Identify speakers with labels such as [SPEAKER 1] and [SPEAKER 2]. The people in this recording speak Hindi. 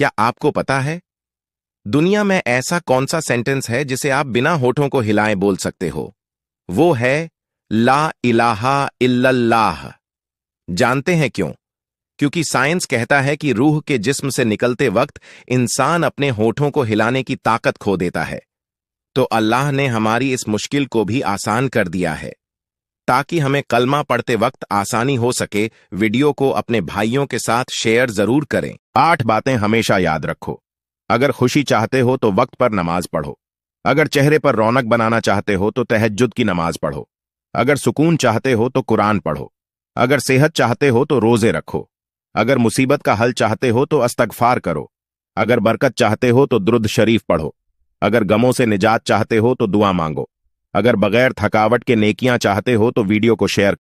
[SPEAKER 1] क्या आपको पता है दुनिया में ऐसा कौन सा सेंटेंस है जिसे आप बिना होठों को हिलाएं बोल सकते हो वो है ला इलाहा इल्लल्लाह जानते हैं क्यों क्योंकि साइंस कहता है कि रूह के जिस्म से निकलते वक्त इंसान अपने होठों को हिलाने की ताकत खो देता है तो अल्लाह ने हमारी इस मुश्किल को भी आसान कर दिया है ताकि हमें कलमा पढ़ते वक्त आसानी हो सके वीडियो को अपने भाइयों के साथ शेयर जरूर करें आठ बातें हमेशा याद रखो अगर खुशी चाहते हो तो वक्त पर नमाज पढ़ो अगर चेहरे पर रौनक बनाना चाहते हो तो तहजुद की नमाज पढ़ो अगर सुकून चाहते हो तो कुरान पढ़ो अगर सेहत चाहते हो तो रोजे रखो अगर मुसीबत का हल चाहते हो तो अस्तगफार करो अगर बरकत चाहते हो तो द्रुद शरीफ पढ़ो अगर गमों से निजात चाहते हो तो दुआ मांगो अगर बगैर थकावट के नेकियां चाहते हो तो वीडियो को शेयर